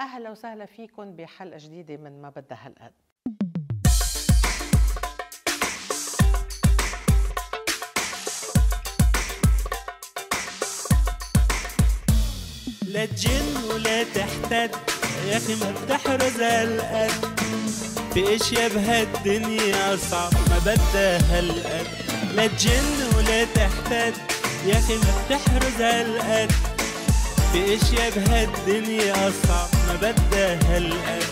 أهلا وسهلا فيكم بحلقة جديدة من ما بدها هالقد لا تجن ولا تحتد يا اخي ما بتحرز هالقد في اشياء بهالدنيا صعب ما بدها هالقد لا تجن ولا تحتد يا اخي ما بتحرز هالقد في اشياء بهالدنيا اصعب ما بدها هالقد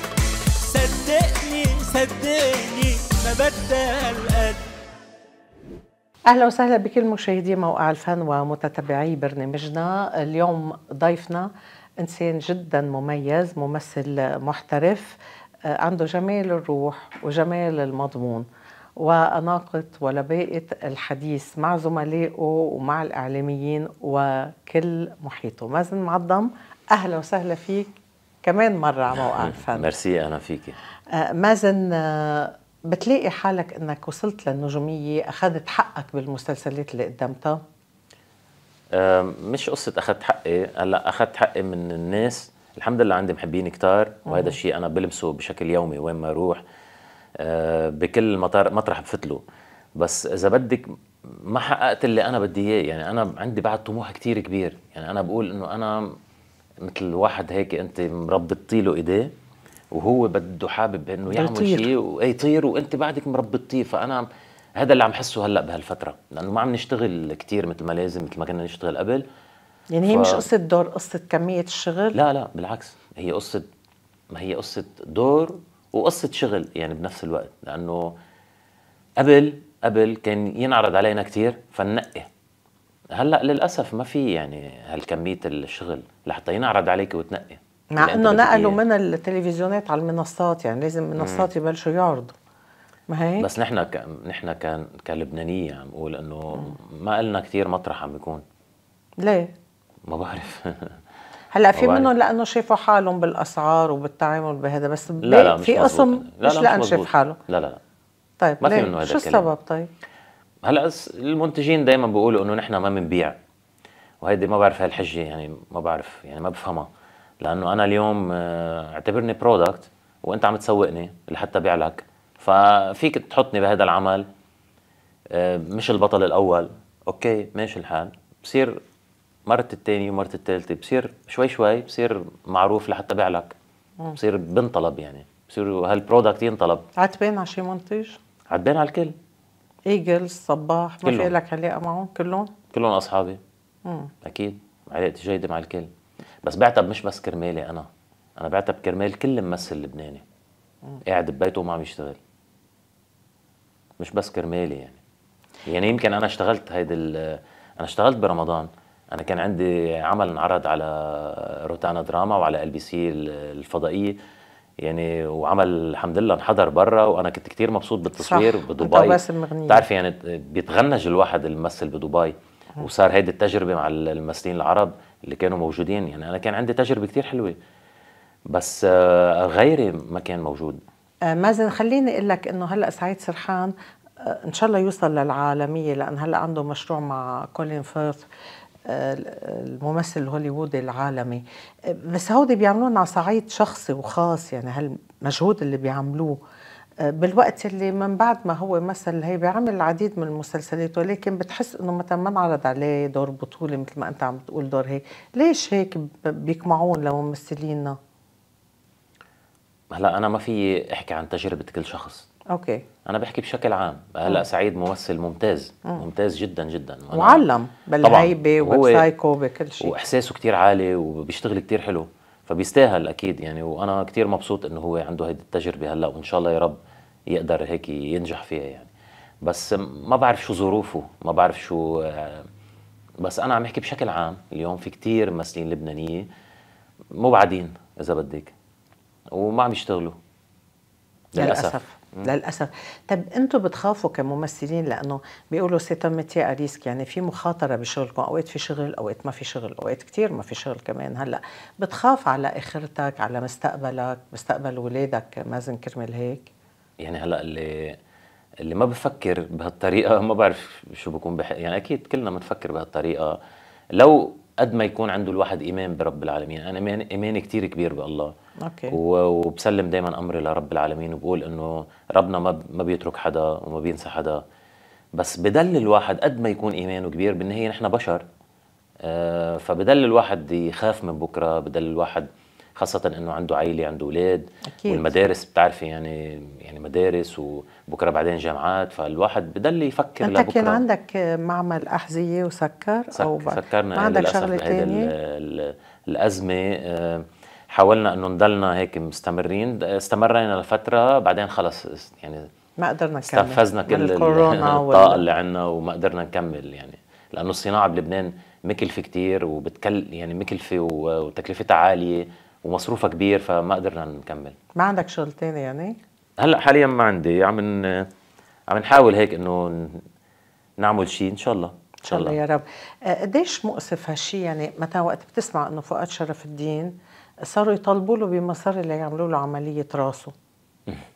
صدقني صدقني ما بدها هالقد اهلا وسهلا بكل مشاهدي موقع الفن ومتتبعي برنامجنا اليوم ضيفنا انسان جدا مميز ممثل محترف آه، عنده جمال الروح وجمال المضمون وأناقة ولباقة الحديث مع زملائه ومع الإعلاميين وكل محيطه مازن معظم أهلا وسهلا فيك كمان مرة على موقع الفن ميرسي أنا فيكي آه، مازن آه، بتلاقي حالك أنك وصلت للنجومية أخذت حقك بالمسلسلات اللي قدمتها آه، مش قصة أخذت حقي هلا أخذت حقي من الناس الحمد لله عندي محبين كتار وهذا الشيء أنا بلمسه بشكل يومي وين ما أروح آه، بكل مطار مطرح بفتله بس اذا بدك ما حققت اللي انا بدي اياه يعني انا عندي بعد طموح كتير كبير يعني انا بقول انه انا مثل واحد هيك انت مربطتي له ايديه وهو بده حابب انه يعمل شيء واي يطير وانت بعدك مربطتيه فانا هذا اللي عم حسه هلا بهالفتره لانه ما عم نشتغل كتير مثل ما لازم مثل ما كنا نشتغل قبل يعني هي ف... مش قصه دور قصه كميه الشغل لا لا بالعكس هي قصه ما هي قصه دور وقصه شغل يعني بنفس الوقت لانه قبل قبل كان ينعرض علينا كثير فننقي هلا للاسف ما في يعني هالكميه الشغل لحتى ينعرض عليك وتنقي مع انه نقلوا من التلفزيونات على المنصات يعني لازم المنصات يبلشوا يعرضوا ما هيك بس نحن ك... نحن كان كلبنانيه عم بقول انه ما قلنا كثير مطرح عم يكون ليه؟ ما بعرف هلا في منهم لانه شافوا حالهم بالاسعار وبالتعامل بهذا بس لا لا في قسم مش, لا شاف حاله لا لا لا طيب ما في منه هذا شو السبب طيب؟ هلا المنتجين دائما بيقولوا انه نحن ما بنبيع وهيدي ما بعرف هالحجه يعني ما بعرف يعني ما بفهمها لانه انا اليوم آه، اعتبرني برودكت وانت عم تسوقني لحتى بيع لك ففيك تحطني بهذا العمل آه، مش البطل الاول اوكي ماشي الحال بصير مرة الثانية ومرة الثالثة بصير شوي شوي بصير معروف لحتى بيع لك بصير بنطلب يعني بصير هالبرودكت ينطلب عتبان على شي منتج؟ عتبان على الكل ايجلز صباح ما في لك علاقة معهم كلهم؟ كلهم اصحابي مم. اكيد علاقتي جيدة مع الكل بس بعتب مش بس كرمالي انا انا بعتب كرمال كل ممثل لبناني مم. قاعد ببيته وما عم يشتغل مش بس كرمالي يعني يعني يمكن انا اشتغلت هيدي انا اشتغلت برمضان انا كان عندي عمل انعرض على روتانا دراما وعلى ال بي سي الفضائيه يعني وعمل الحمد لله انحضر برا وانا كنت كتير مبسوط بالتصوير صح. بدبي بتعرفي يعني بيتغنج الواحد الممثل بدبي وصار هيدي التجربه مع الممثلين العرب اللي كانوا موجودين يعني انا كان عندي تجربه كتير حلوه بس آه، غيري ما كان موجود آه، مازن خليني اقول لك انه هلا سعيد سرحان آه، ان شاء الله يوصل للعالميه لان هلا عنده مشروع مع كولين فيرث الممثل الهوليوودي العالمي بس هودي بيعملون على صعيد شخصي وخاص يعني هالمجهود اللي بيعملوه بالوقت اللي من بعد ما هو مثل هي بيعمل العديد من المسلسلات ولكن بتحس انه مثلا ما انعرض عليه دور بطولة مثل ما انت عم تقول دور هيك ليش هيك بيقمعون لممثلينا هلا انا ما في احكي عن تجربه كل شخص اوكي انا بحكي بشكل عام هلا سعيد ممثل ممتاز مم. ممتاز جدا جدا وعلم بالهيبه وبالسايكو بكل شيء واحساسه كثير عالي وبيشتغل كثير حلو فبيستاهل اكيد يعني وانا كثير مبسوط انه هو عنده هيدي التجربه هلا وان شاء الله يا رب يقدر هيك ينجح فيها يعني بس ما بعرف شو ظروفه ما بعرف شو آه، بس انا عم احكي بشكل عام اليوم في كثير ممثلين لبنانيه مبعدين اذا بدك وما عم يشتغلوا للاسف للاسف طب انتم بتخافوا كممثلين لانه بيقولوا سيتمتي اريسك يعني في مخاطره بشغلكم اوقات في شغل اوقات ما في شغل اوقات كثير ما في شغل كمان هلا بتخاف على اخرتك على مستقبلك مستقبل ولادك مازن كرمال هيك يعني هلا اللي اللي ما بفكر بهالطريقه ما بعرف شو بكون بحق يعني اكيد كلنا بنفكر بهالطريقه لو قد ما يكون عنده الواحد ايمان برب العالمين انا ايمان, كثير كبير بالله أوكي. وبسلم دائما امري لرب العالمين وبقول انه ربنا ما ما بيترك حدا وما بينسى حدا بس بدل الواحد قد ما يكون ايمانه كبير بالنهايه نحن بشر آه، فبدل الواحد يخاف من بكره بدل الواحد خاصة انه عنده عائلة عنده اولاد أكيد. والمدارس بتعرفي يعني يعني مدارس وبكره بعدين جامعات فالواحد بدل يفكر انت لبكره كان عندك معمل احذية وسكر سك او سكرنا ما عندك شغلة ثانية الازمة آه، حاولنا انه نضلنا هيك مستمرين استمرينا لفتره بعدين خلص يعني ما قدرنا نكمل استنفذنا كل الطاقه اللي عندنا وما قدرنا نكمل يعني لانه الصناعه بلبنان مكلفه كتير وبتكل يعني مكلفه وتكلفتها عاليه ومصروفها كبير فما قدرنا نكمل ما عندك شغل تاني يعني هلا حاليا ما عندي عم عم نحاول هيك انه نعمل شيء ان شاء الله ان شاء الله يا رب قديش مؤسف هالشيء يعني متى وقت بتسمع انه فؤاد شرف الدين صاروا يطالبوا له بمصاري ليعملوا له عمليه راسه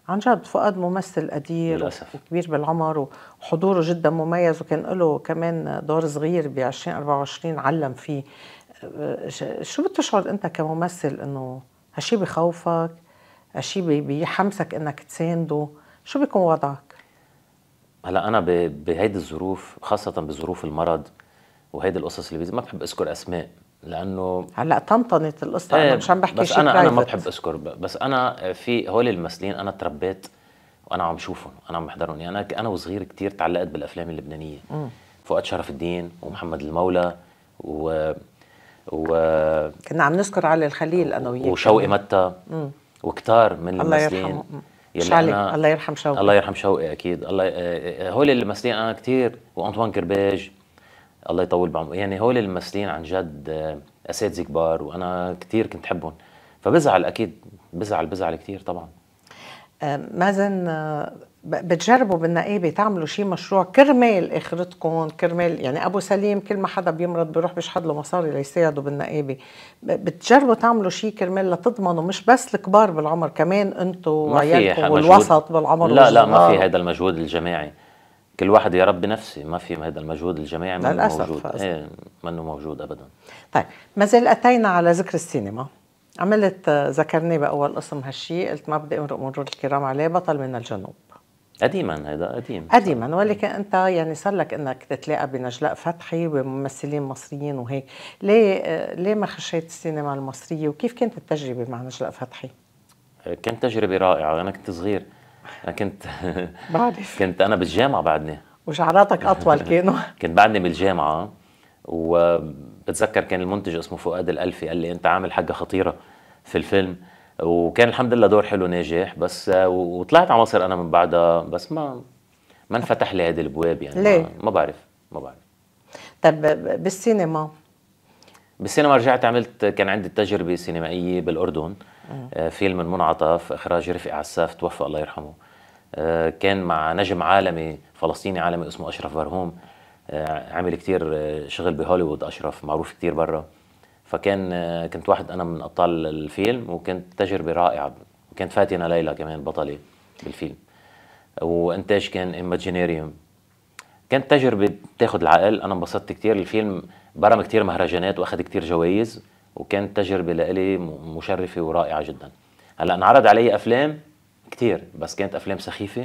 عن جد فؤاد ممثل قدير للأسف. وكبير بالعمر وحضوره جدا مميز وكان له كمان دور صغير ب 2024 علم فيه آه، شو بتشعر انت كممثل انه هالشيء بخوفك هالشيء بيحمسك انك تسانده شو بيكون وضعك هلا انا بهيدي الظروف خاصه بظروف المرض وهيدي القصص اللي بيزي ما بحب اذكر اسماء لانه هلا طنطنت القصه ايه انا مش عم بحكي بس شيء انا برايفت. انا ما بحب اذكر بس انا في هول الممثلين انا تربيت وانا عم شوفهم انا عم بحضرهم يعني انا انا وصغير كثير تعلقت بالافلام اللبنانيه م. فؤاد شرف الدين ومحمد المولى و و كنا عم نذكر علي الخليل انا وياك وشوقي متى وكتار من الله الممثلين يرحمه أنا الله يرحم شوقي الله يرحم شوقي اكيد الله إيه، إيه، هول الممثلين انا كثير وانطوان كرباج الله يطول بعمره يعني هول الممثلين عن جد آه، اساتذه كبار وانا كثير كنت حبهم فبزعل اكيد بزعل بزعل كثير طبعا آه، مازن آه، بتجربوا بالنقابه تعملوا شيء مشروع كرمال اخرتكم كرمال يعني ابو سليم كل ما حدا بيمرض بيروح بيشحد له مصاري ليساعده بالنقابه بتجربوا تعملوا شيء كرمال لتضمنوا مش بس الكبار بالعمر كمان انتم وعيالكم والوسط بالعمر لا لا ما في هذا المجهود الجماعي كل واحد يا رب نفسي ما في هذا المجهود الجماعي منه موجود ايه منه موجود ابدا طيب ما زال اتينا على ذكر السينما عملت آه، ذكرني باول اسم هالشيء قلت ما بدي امرق مرور الكرام عليه بطل من الجنوب قديما هذا قديم قديما ولكن انت يعني صار لك انك تتلاقى بنجلاء فتحي وممثلين مصريين وهيك ليه آه، ليه ما خشيت السينما المصريه وكيف كانت التجربه مع نجلاء فتحي كانت تجربه رائعه انا كنت صغير انا كنت بعرف كنت انا بالجامعه بعدني وشعراتك اطول كانوا كنت بعدني بالجامعه وبتذكر كان المنتج اسمه فؤاد الالفي قال لي انت عامل حاجه خطيره في الفيلم وكان الحمد لله دور حلو ناجح بس وطلعت على مصر انا من بعدها بس ما ما انفتح لي هذه الابواب يعني ليه؟ ما بعرف ما بعرف طب بالسينما بالسينما رجعت عملت كان عندي تجربه سينمائيه بالاردن آه، فيلم المنعطف اخراج رفق عساف توفى الله يرحمه آه، كان مع نجم عالمي فلسطيني عالمي اسمه اشرف برهوم آه، عمل كتير شغل بهوليوود اشرف معروف كتير برا فكان كنت واحد انا من ابطال الفيلم وكانت تجربه رائعه وكانت فاتنه ليلى كمان بطله بالفيلم وانتاج كان ايماجينيريوم كانت تجربه تاخذ العقل انا انبسطت كتير الفيلم برم كتير مهرجانات واخذ كتير جوائز وكانت تجربه لإلي مشرفه ورائعه جدا هلا انعرض علي افلام كثير بس كانت افلام سخيفه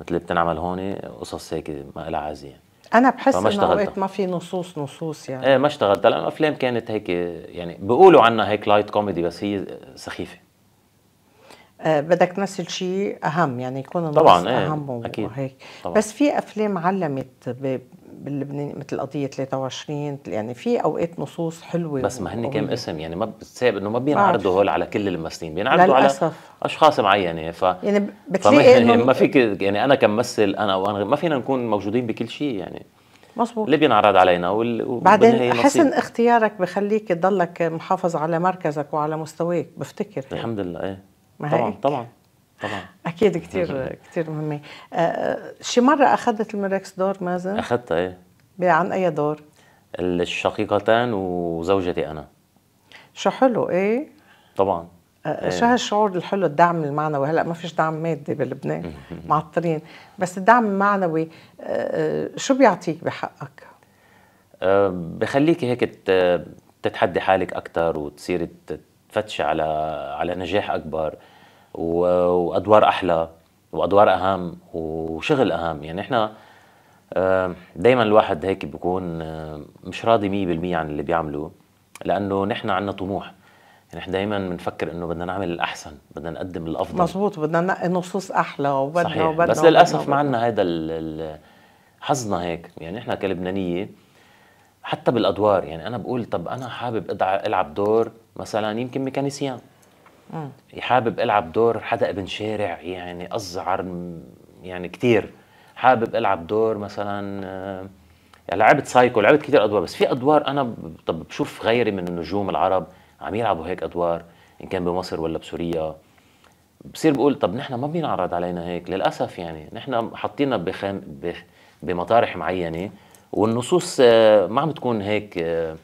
مثل اللي بتنعمل هون قصص هيك ما لها عازيه يعني. انا بحس انه وقت ما في نصوص نصوص يعني ايه ما اشتغلت لانه أفلام كانت هيك يعني بيقولوا عنها هيك لايت كوميدي بس هي سخيفه آه، بدك تمثل شيء اهم يعني يكون النص طبعا ايه اهم اكيد وهيك طبعا. بس في افلام علمت باللبناني مثل قضيه 23 يعني في اوقات نصوص حلوه بس ما هن كم اسم يعني ما بتساب انه ما بينعرضوا هول على كل الممثلين بينعرضوا على اشخاص معينه ف يعني بتلاقي يعني انه ما فيك يعني انا كممثل انا وانا ما فينا نكون موجودين بكل شيء يعني مزبوط اللي بينعرض علينا وال... بعدين حسن اختيارك بخليك تضلك محافظ على مركزك وعلى مستواك بفتكر الحمد لله ايه طبعا طبعا طبعا اكيد نعم. كثير كثير مهمه أه شي مره اخذت الميركس دور مازن اخذتها ايه عن اي دور الشقيقتان وزوجتي انا شو حلو ايه طبعا آه، إيه؟ شو هالشعور الحلو الدعم المعنوي هلا ما فيش دعم مادي بلبنان معطلين بس الدعم المعنوي آه، آه، شو بيعطيك بحقك؟ أه بخليك هيك تتحدي حالك اكثر وتصيري تفتشي على على نجاح اكبر وادوار احلى وادوار اهم وشغل اهم يعني احنا دائما الواحد هيك بيكون مش راضي 100% عن اللي بيعمله لانه نحن عندنا طموح يعني احنا دايما بنفكر انه بدنا نعمل الاحسن بدنا نقدم الافضل مزبوط بدنا ننقي نصوص احلى وبدنا صحيح. وبدنا بس للاسف ما عندنا هذا حظنا هيك يعني احنا كلبنانيه حتى بالادوار يعني انا بقول طب انا حابب العب دور مثلا يمكن ميكانيسيان حابب العب دور حدا ابن شارع يعني ازعر يعني كثير حابب العب دور مثلا آه، يعني لعبت سايكو لعبت كثير ادوار بس في ادوار انا طب بشوف غيري من النجوم العرب عم يلعبوا هيك ادوار ان كان بمصر ولا بسوريا بصير بقول طب نحن ما بينعرض علينا هيك للاسف يعني نحن حاطينا بخام بمطارح معينه والنصوص آه، ما عم تكون هيك آه،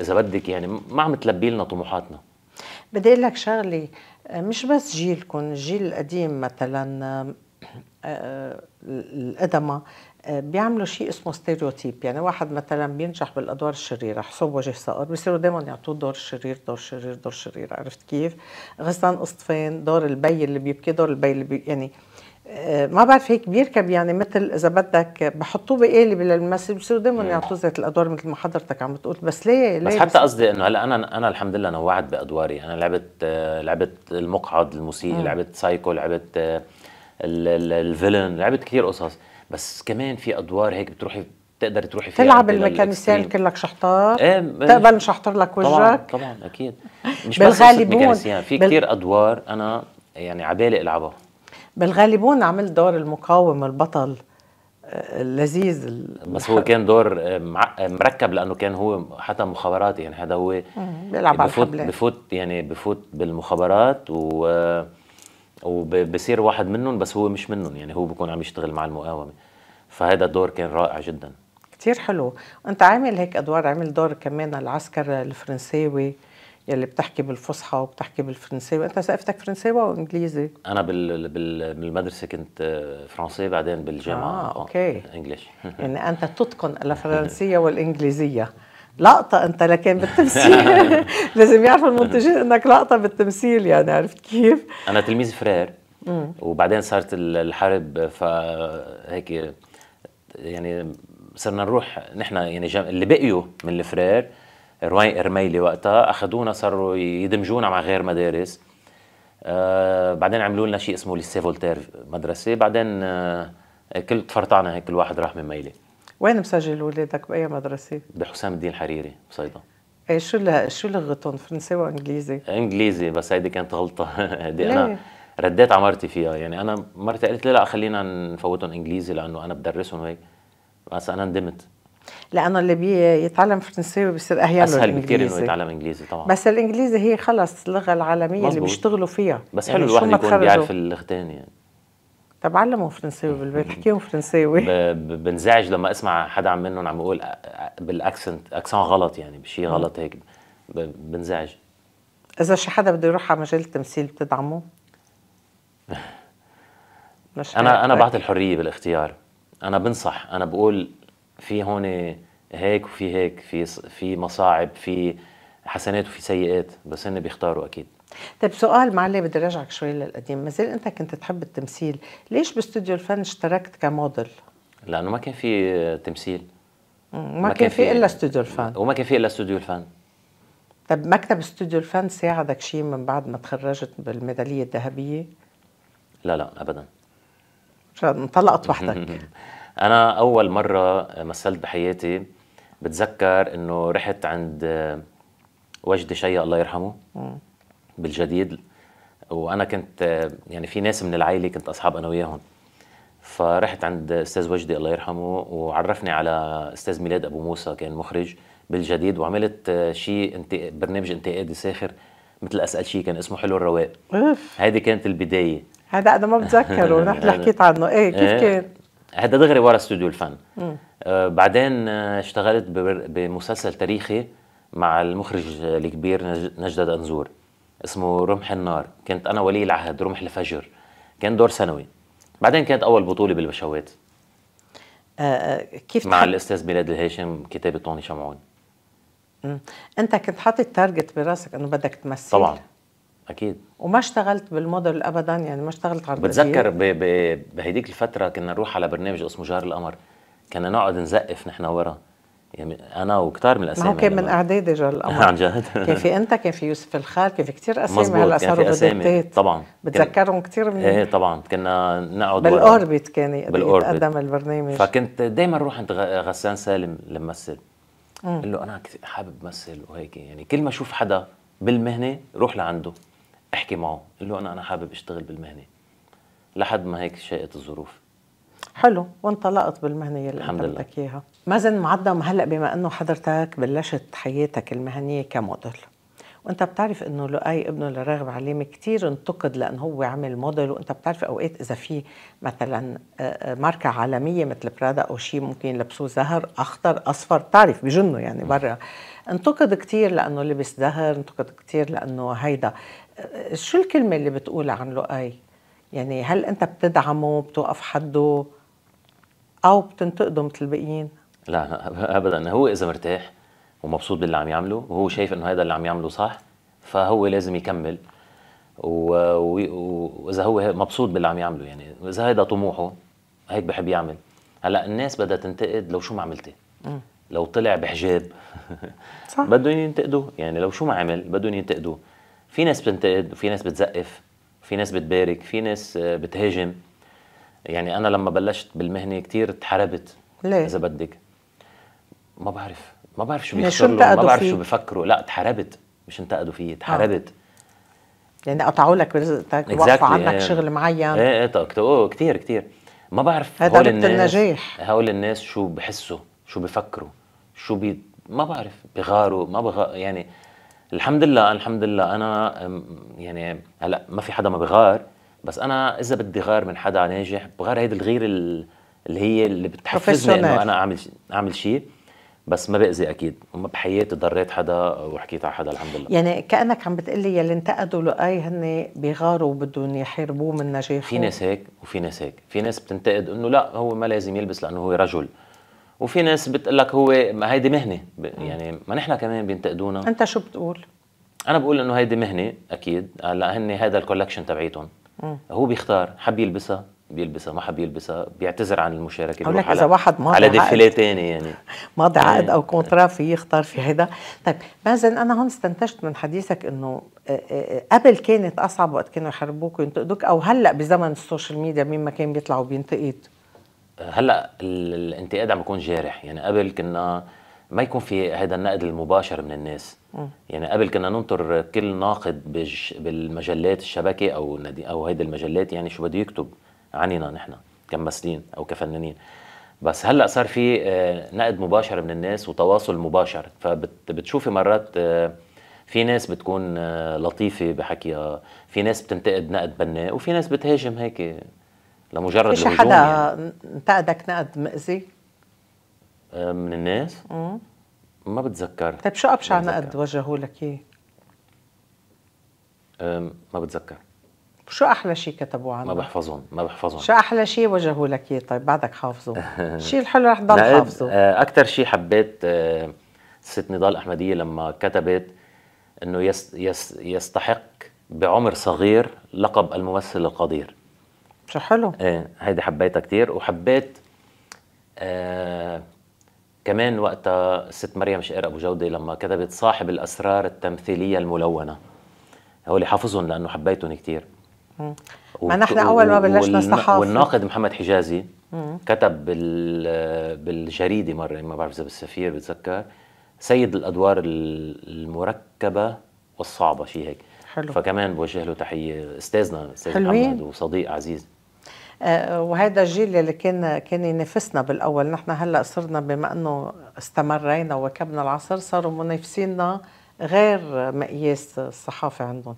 اذا بدك يعني ما عم تلبي لنا طموحاتنا بدي اقول لك شغله مش بس جيلكم الجيل القديم مثلا القدماء بيعملوا شيء اسمه ستيريوتيب يعني واحد مثلا بينجح بالادوار الشريره حسب وجه صقر بيصيروا دائما يعطوه دور شرير دور شرير دور شرير عرفت كيف غسان قصطفين دور البي اللي بيبكي دور البي اللي بي يعني آه، ما بعرف هيك بيركب يعني مثل اذا بدك بحطوه بقالب للمسجد بصيروا دائما يعطوه ذات الادوار مثل ما حضرتك عم بتقول بس ليه ليه بس حتى قصدي انه هلا انا انا الحمد لله نوعت بادواري انا لعبت آه، لعبت المقعد الموسيقي مم. لعبت سايكو لعبت آه، الفيلن لعبت كثير قصص بس كمان في ادوار هيك بتروحي بتقدري تروحي فيها تلعب الميكانيسيان كلك شحطار ايه تقبل نشحطر لك وجهك طبعا طبعا اكيد مش بس الميكانيسيان في كثير ادوار انا يعني عبالي العبها بالغالبون عملت دور المقاوم البطل آه، اللذيذ بس هو كان دور آه، آه، مركب لانه كان هو حتى مخابراتي يعني هذا هو بيلعب بفوت على بفوت يعني بفوت بالمخابرات و وبصير واحد منهم بس هو مش منهم يعني هو بكون عم يشتغل مع المقاومه فهذا الدور كان رائع جدا كثير حلو انت عامل هيك ادوار عامل دور كمان العسكر الفرنساوي يلي بتحكي بالفصحى وبتحكي بالفرنساوي انت ثقافتك فرنساوي وانجليزي انا بال... بال... بالمدرسه كنت آه، فرنسي بعدين بالجامعه اه, آه، اوكي انجلش يعني انت تتقن الفرنسيه والانجليزيه لقطة أنت لكن بالتمثيل لازم يعرفوا المنتجين أنك لقطة بالتمثيل يعني عرفت كيف؟ أنا تلميذ فرير وبعدين صارت الحرب فهيك يعني صرنا نروح نحن يعني اللي بقيوا من الفرير روان ارميلي وقتها اخذونا صاروا يدمجونا مع غير مدارس آه بعدين عملوا لنا شيء اسمه ليسي فولتير مدرسه بعدين آه كل تفرطعنا هيك كل واحد راح من ميله وين مسجل ولادك باي مدرسه بحسام الدين الحريري بصيدا ايه شو لا شو لغتهم فرنساوي وانجليزي انجليزي بس هيدي كانت غلطه هيدي انا رديت على مرتي فيها يعني انا مرتي قالت لي لا خلينا نفوتهم انجليزي لانه انا بدرسهم هيك بس انا ندمت لانه اللي بيتعلم فرنساوي بصير اهين اسهل بكثير انه يتعلم انجليزي طبعا بس الانجليزي هي خلص اللغه العالميه مزبوط. اللي بيشتغلوا فيها بس يعني حلو الواحد يكون بيعرف اللغتين يعني طب علموا فرنساوي بالبيت احكيهم فرنساوي بنزعج لما اسمع حدا عم منهم عم يقول بالاكسنت اكسن غلط يعني بشيء غلط هيك بنزعج اذا شي حدا بده يروح على مجال التمثيل بتدعمه مش انا انا طيب. بعطي الحريه بالاختيار انا بنصح انا بقول في هون هيك وفي هيك في في مصاعب في حسنات وفي سيئات بس هن بيختاروا اكيد طيب سؤال معلي بدي رجعك شوي للقديم ما زال انت كنت تحب التمثيل ليش باستوديو الفن اشتركت كموديل لانه ما كان في تمثيل ما, ما كان في الا استوديو الفن وما كان في الا استوديو الفن طيب مكتب استوديو الفن ساعدك شيء من بعد ما تخرجت بالميداليه الذهبيه لا لا ابدا انطلقت وحدك انا اول مره مثلت بحياتي بتذكر انه رحت عند وجدي شيا الله يرحمه بالجديد وانا كنت يعني في ناس من العائله كنت اصحاب انا وياهم فرحت عند استاذ وجدي الله يرحمه وعرفني على استاذ ميلاد ابو موسى كان مخرج بالجديد وعملت شيء انت... برنامج انتقادي ساخر مثل اسال شيء كان اسمه حلو الرواق هذه كانت البدايه هذا انا ما بتذكره نحن حكيت عنه ايه كيف إيه. كان هذا دغري ورا استوديو الفن آه بعدين آه، اشتغلت بمسلسل تاريخي مع المخرج الكبير نجدة أنزور اسمه رمح النار كنت أنا ولي العهد رمح الفجر كان دور سنوي بعدين كانت أول بطولة بالبشوات آه, آه، كيف مع الأستاذ ميلاد الهاشم كتابة طوني شمعون أنت كنت حاطط تارجت براسك أنه بدك تمثل طبعا اكيد وما اشتغلت بالموديل ابدا يعني ما اشتغلت على بتذكر بهديك الفتره كنا نروح على برنامج اسمه جار القمر كنا نقعد نزقف نحن ورا يعني انا وكتار من الاسامي ما هو كان من يعني. اعدادي جار القمر عن جد كان في انت كان في يوسف الخال كان في كثير اسامي هلا صاروا بديتات طبعا بتذكرهم كثير من ايه طبعا كنا نقعد بالاوربت كان يتقدم البرنامج فكنت دائما روح عند غسان سالم لمثل قال له انا حابب مثل وهيك يعني كل ما اشوف حدا بالمهنه روح لعنده احكي معه قل له انا انا حابب اشتغل بالمهنه لحد ما هيك شاءت الظروف حلو وانطلقت بالمهنه اللي الحمد انت بدك اياها مازن معدم هلا بما انه حضرتك بلشت حياتك المهنيه كموديل وانت بتعرف انه لؤي ابنه لراغب عليم كثير انتقد لانه هو عمل موديل وانت بتعرف اوقات اذا في مثلا آه، آه، ماركه عالميه مثل برادا او شيء ممكن يلبسوه زهر اخضر اصفر بتعرف بجنوا يعني برا انتقد كثير لانه لبس زهر انتقد كثير لانه هيدا شو الكلمه اللي بتقول عن لؤي يعني هل انت بتدعمه بتوقف حده او بتنتقده مثل الباقيين لا ابدا هو اذا مرتاح ومبسوط باللي عم يعمله وهو شايف انه هذا اللي عم يعمله صح فهو لازم يكمل واذا هو مبسوط باللي عم يعمله يعني اذا هيدا طموحه هيك بحب يعمل هلا الناس بدها تنتقد لو شو ما عملتي لو طلع بحجاب صح بدهم ينتقدوه يعني لو شو ما عمل بدهم ينتقدوه في ناس بتنتقد وفي ناس بتزقف في ناس بتبارك في ناس آه، بتهاجم يعني انا لما بلشت بالمهنه كتير اتحاربت ليه؟ اذا بدك ما بعرف ما بعرف شو يعني بيحصل ما بعرف شو بفكروا لا اتحاربت مش انتقدوا فيي اتحاربت آه. يعني قطعوا لك رزقتك exactly. وقفوا عنك آه. شغل معين ايه ايه كثير كثير ما بعرف هذا هول الناس النجاح هول الناس شو بحسوا شو بفكروا شو بي ما بعرف بغاروا ما بغ يعني الحمد لله الحمد لله انا يعني هلا ما في حدا ما بغار بس انا اذا بدي غار من حدا ناجح بغار هيدي الغير اللي هي اللي بتحفزني انه انا اعمل اعمل شيء بس ما باذي اكيد وما بحياتي ضريت حدا وحكيت على حدا الحمد لله يعني كانك عم بتقلي يلي انتقدوا لؤي هن بيغاروا وبدهم يحاربوه من نجاحه في ناس هيك وفي ناس هيك في ناس بتنتقد انه لا هو ما لازم يلبس لانه هو رجل وفي ناس بتقول لك هو ما هيدي مهنه يعني ما نحن كمان بينتقدونا انت شو بتقول انا بقول انه هيدي مهنه اكيد هلا هن هذا الكولكشن تبعيتهم هو بيختار حب يلبسها بيلبسها ما حب يلبسها بيعتذر عن المشاركه بقول لك اذا واحد ماضي على ديفيليه ثاني يعني ماضي يعني. عقد او كونترا في يختار في هيدا طيب مازن انا هون استنتجت من حديثك انه آه، آه، آه، قبل كانت اصعب وقت كانوا يحاربوك وينتقدوك او هلا بزمن السوشيال ميديا مين ما كان بيطلع وبينتقد هلا الانتقاد عم يكون جارح يعني قبل كنا ما يكون في هذا النقد المباشر من الناس م. يعني قبل كنا ننطر كل ناقد بالمجلات الشبكه او او هيدي المجلات يعني شو بده يكتب عننا نحن كممثلين او كفنانين بس هلا صار في آه، نقد مباشر من الناس وتواصل مباشر فبتشوفي مرات آه، في ناس بتكون آه، لطيفه بحكيها في ناس بتنتقد نقد بناء وفي ناس بتهاجم هيك لمجرد الهجوم حدا يعني. انتقدك نقد مأذي؟ آه، من الناس؟ مم. ما بتذكر طيب شو ابشع نقد وجهوا لك اياه؟ ما بتذكر شو احلى شيء كتبوا عنه؟ ما بحفظهم ما بحفظهم شو احلى شيء وجهوا لك اياه طيب بعدك حافظه الشيء الحلو رح تضل حافظه آه، اكثر شيء حبيت آه، ست نضال احمديه لما كتبت انه يس يس يستحق بعمر صغير لقب الممثل القدير شو حلو ايه هيدي حبيتها كثير وحبيت آه كمان وقتها ست مريم شقير ابو جوده لما كتبت صاحب الاسرار التمثيليه الملونه هولي حافظهم لانه حبيتهم كثير ما نحن اول ما بلشنا الصحافه والناقد محمد حجازي مم. كتب بال بالجريده مره ما بعرف اذا بالسفير بتذكر سيد الادوار المركبه والصعبه شيء هيك حلو فكمان بوجه له تحيه استاذنا استاذ محمد وصديق عزيز آه، وهذا الجيل اللي كان كان ينافسنا بالاول نحن هلا صرنا بما انه استمرينا وواكبنا العصر صاروا منافسينا غير مقياس الصحافه عندهم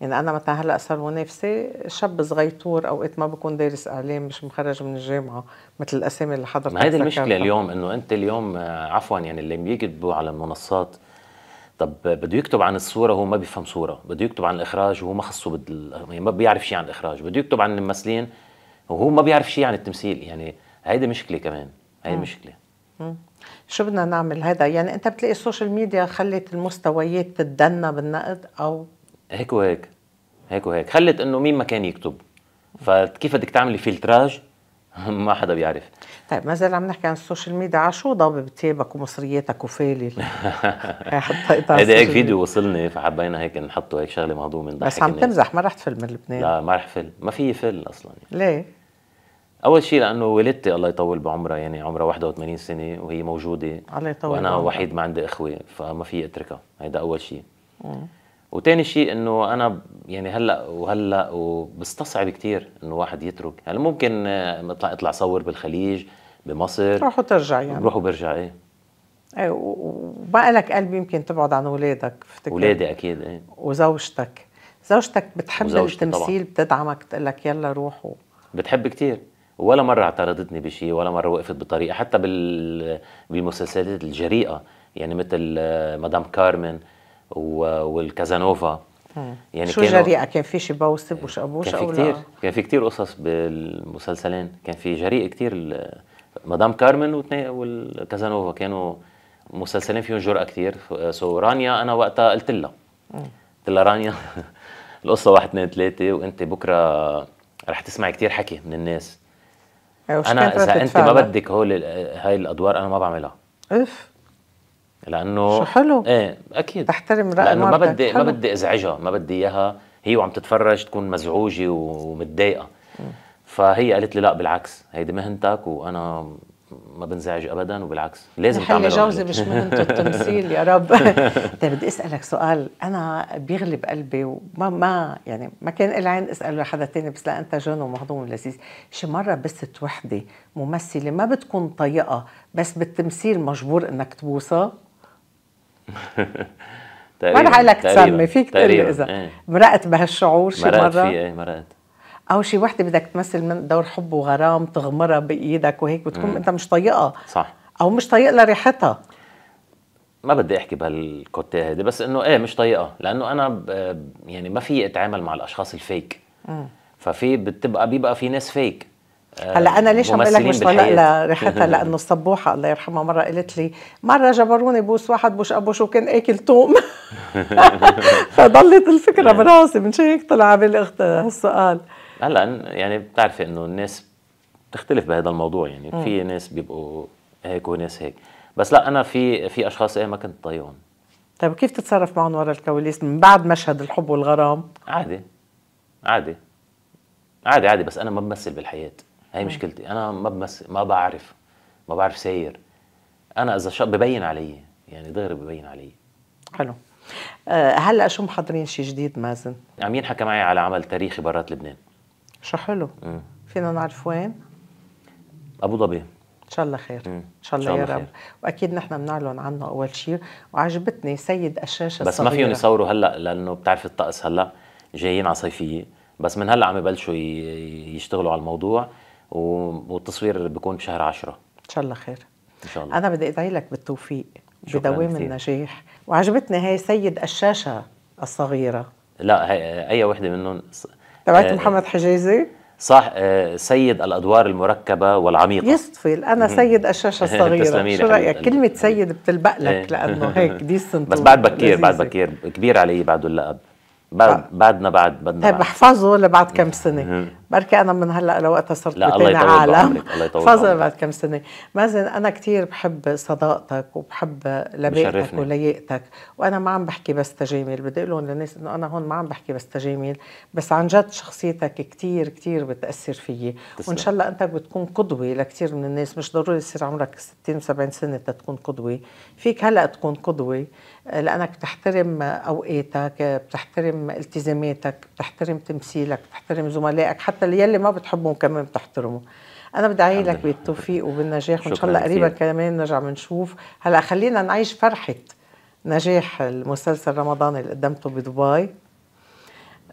يعني انا مثلا هلا صار منافسه شاب صغيطور اوقات ما بكون دارس اعلام مش مخرج من الجامعه مثل الاسامي اللي حضرتك ما هيدي المشكله اليوم انه انت اليوم آه، عفوا يعني اللي بيكتبوا على المنصات طب بده يكتب عن الصوره هو ما بيفهم صوره بده يكتب عن الاخراج وهو ما خصه بال... يعني ما بيعرف شيء عن الاخراج بده يكتب عن الممثلين وهو ما بيعرف شيء عن التمثيل يعني هيدي مشكله كمان هي مشكله شو بدنا نعمل هذا يعني انت بتلاقي السوشيال ميديا خلت المستويات تدنى بالنقد او هيك وهيك هيك وهيك خلت انه مين ما كان يكتب فكيف بدك تعملي فلتراج ما حدا بيعرف طيب ما زال عم نحكي عن السوشيال ميديا على شو ضابب تيابك ومصرياتك وفالي حطيت هيدا هيك فيديو وصلني فحبينا هيك نحطه هيك شغله مهضومه بس عم تمزح ما رح تفل من لبنان لا ما رح فل ما في فل اصلا يعني. ليه؟ اول شيء لانه والدتي الله يطول بعمرها يعني عمرها 81 سنه وهي موجوده الله يطول وانا بعمرها. وحيد ما عندي اخوه فما في اتركها هيدا اول شيء وثاني شيء انه انا يعني هلا وهلا وبستصعب كثير انه واحد يترك هلا ممكن آه، اطلع اطلع صور بالخليج بمصر تروح وترجع يعني بروح وبرجع ايه ايه وبقى لك قلب يمكن تبعد عن اولادك بفتكر اولادي اكيد ايه وزوجتك زوجتك بتحب التمثيل طبعا. بتدعمك تقول لك يلا روحوا بتحب كثير ولا مرة اعترضتني بشيء ولا مرة وقفت بطريقة حتى بالمسلسلات الجريئة يعني مثل آه، مدام كارمن والكازانوفا يعني شو جريئة كان في شي بوسب آه، وشقبوش كان في كتير لا. كان في كتير قصص بالمسلسلين كان في جريء كتير مدام كارمن والكازانوفا كانوا مسلسلين فيهم جرأة كتير آه، سو رانيا أنا وقتها قلت لها قلت لها رانيا القصة واحد اثنين ثلاثة وأنت بكرة رح تسمعي كتير حكي من الناس انا اذا انت ما بدك هول هاي الادوار انا ما بعملها اف لانه شو حلو ايه اكيد تحترم راي لانه ما بدي ما بدي ازعجها ما بدي اياها هي وعم تتفرج تكون مزعوجه ومتضايقه فهي قالت لي لا بالعكس هيدي مهنتك وانا ما بنزعج ابدا وبالعكس لازم تعمل جوزي مش مهنته التمثيل يا رب طيب بدي اسالك سؤال انا بيغلب قلبي وما ما يعني ما كان لي عين اساله لحدا تاني بس لا انت جن ومهضوم لذيذ شي مره بست وحده ممثله ما بتكون طيقه بس بالتمثيل مجبور انك تبوسها ما لك تسمي فيك تقول اذا إيه. مرقت بهالشعور شي مره مرقت فيه ايه مرقت او شي وحده بدك تمثل من دور حب وغرام تغمرها بايدك وهيك بتكون مم. انت مش طايقها صح او مش طايق لها ريحتها ما بدي احكي بهالكوتي هيدي بس انه ايه مش طايقها لانه انا يعني ما في اتعامل مع الاشخاص الفيك مم. ففي بتبقى بيبقى في ناس فيك آه، هلا انا ليش عم بقول لك مش طلق لريحتها لانه الصبوحه الله يرحمها مره قالت لي مره جبروني بوس واحد بوش ابوش وكان اكل توم فضلت الفكره إيه. براسي من شان هيك طلع على بالي السؤال هلا يعني بتعرفي انه الناس بتختلف بهذا الموضوع يعني م. في ناس بيبقوا هيك وناس هيك بس لا انا في في اشخاص ايه ما كنت طايقهم طيب كيف تتصرف معهم ورا الكواليس من بعد مشهد الحب والغرام؟ عادي عادي عادي عادي بس انا ما بمثل بالحياه هي مشكلتي انا ما بمثل ما بعرف ما بعرف ساير انا اذا شاب ببين علي يعني دغري ببين علي حلو آه، هلا شو محضرين شيء جديد مازن؟ عم ينحكى معي على عمل تاريخي برات لبنان شو حلو إيه. فينا نعرف وين؟ ابو ظبي ان شاء الله خير إيه. ان شاء الله يا رب واكيد نحن بنعلن عنه اول شيء وعجبتني سيد قشاشه بس ما فيهم يصوروا هلا لانه بتعرف الطقس هلا جايين على صيفيه بس من هلا عم يبلشوا يشتغلوا على الموضوع والتصوير بيكون بشهر 10 ان شاء الله خير ان شاء الله انا بدي ادعي لك بالتوفيق بدوام النجاح وعجبتني هي سيد الشاشه الصغيره لا هي اي وحده منهم تبعت آه، محمد حجازي صح آه، سيد الادوار المركبه والعميقه يصفل انا سيد الشاشه الصغيره شو رايك كلمه سيد بتلبق لك إيه. لانه هيك ديسنت بس بعد بكير بعد بكير كبير علي بعده اللقب بعد بعدنا بعد بدنا طيب، بعد بحفظه لبعد كم سنه بركي انا من هلا لوقتها صرت لا بتاني عالم الله يطول فضل بعد كم سنه مازن انا كثير بحب صداقتك وبحب لباقتك ولياقتك وانا ما عم بحكي بس تجامل بدي اقول للناس انه انا هون ما عم بحكي بس تجامل بس عن جد شخصيتك كثير كثير بتاثر فيي وان شاء الله انت بتكون قدوه لكثير من الناس مش ضروري يصير عمرك 60 70 سنه تكون قدوه فيك هلا تكون قدوه آه، لانك بتحترم اوقاتك بتحترم التزاماتك بتحترم تمثيلك بتحترم زملائك حتى اللي يلي ما بتحبهم كمان بتحترمه انا بدعي لك بالتوفيق وبالنجاح وان شاء الله قريبا كمان نرجع بنشوف هلا خلينا نعيش فرحه نجاح المسلسل رمضان اللي قدمته بدبي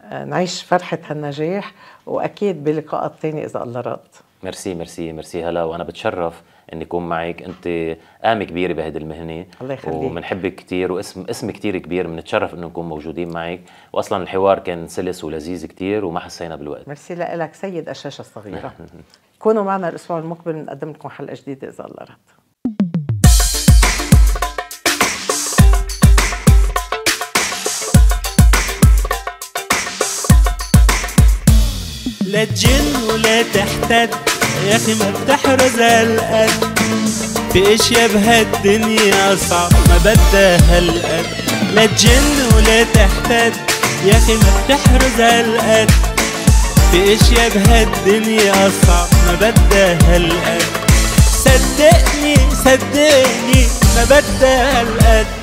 آه، نعيش فرحة هالنجاح وأكيد بلقاءات ثانية إذا الله رد ميرسي ميرسي ميرسي هلا وأنا بتشرف اني اكون معك انت قامه كبيره بهذه المهنه الله يخليك وبنحبك كثير واسم اسم كثير كبير بنتشرف انه نكون موجودين معك واصلا الحوار كان سلس ولذيذ كثير وما حسينا بالوقت ميرسي لك سيد الشاشه الصغيره كونوا معنا الاسبوع المقبل نقدم لكم حلقه جديده اذا الله رد لا تجن ولا تحتد يا اخي ما بتحرز القلب باشياء بهالدنيا صعب ما بدها القلب لا تجن ولا تحتد يا اخي ما بتحرز القلب باشياء بهالدنيا صعب ما بدها القلب صدقني صدقني ما بدها القلب